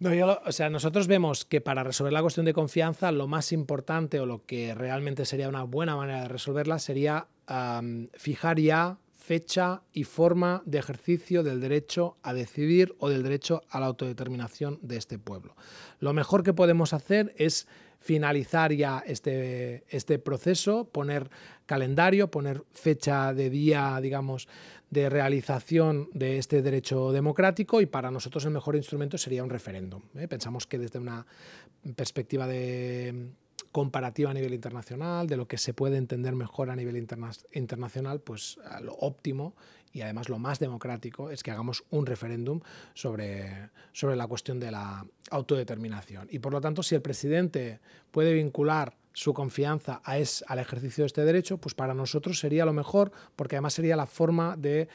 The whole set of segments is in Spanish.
No, o sea, nosotros vemos que para resolver la cuestión de confianza, lo más importante o lo que realmente sería una buena manera de resolverla sería fijar ya fecha y forma de ejercicio del derecho a decidir o del derecho a la autodeterminación de este pueblo. Lo mejor que podemos hacer es finalizar ya este, este proceso, poner calendario, poner fecha de día, digamos, de realización de este derecho democrático y para nosotros el mejor instrumento sería un referéndum. ¿eh? Pensamos que desde una perspectiva de comparativa a nivel internacional, de lo que se puede entender mejor a nivel internacional, pues lo óptimo y además lo más democrático es que hagamos un referéndum sobre, sobre la cuestión de la autodeterminación. Y por lo tanto, si el presidente puede vincular su confianza a es, al ejercicio de este derecho, pues para nosotros sería lo mejor, porque además sería la forma de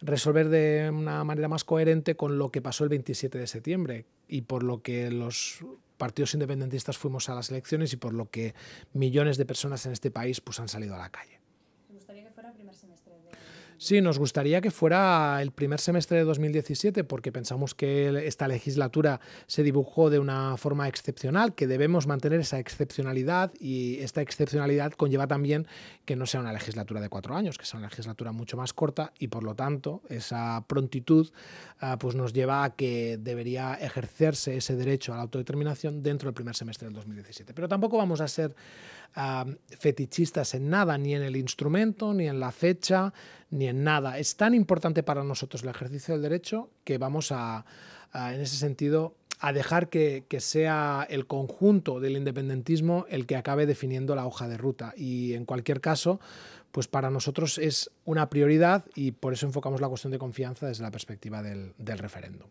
resolver de una manera más coherente con lo que pasó el 27 de septiembre y por lo que los partidos independentistas fuimos a las elecciones y por lo que millones de personas en este país pues, han salido a la calle. ¿Te gustaría que fuera el primer semestre? De... Sí, nos gustaría que fuera el primer semestre de 2017 porque pensamos que esta legislatura se dibujó de una forma excepcional, que debemos mantener esa excepcionalidad y esta excepcionalidad conlleva también que no sea una legislatura de cuatro años, que sea una legislatura mucho más corta y por lo tanto esa prontitud ah, pues nos lleva a que debería ejercerse ese derecho a la autodeterminación dentro del primer semestre del 2017. Pero tampoco vamos a ser ah, fetichistas en nada, ni en el instrumento, ni en la fecha, ni en nada. Es tan importante para nosotros el ejercicio del derecho que vamos a, en ese sentido, a dejar que, sea el conjunto del independentismo el que acabe definiendo la hoja de ruta. Y en cualquier caso, pues para nosotros es una prioridad y por eso enfocamos la cuestión de confianza desde la perspectiva del referéndum.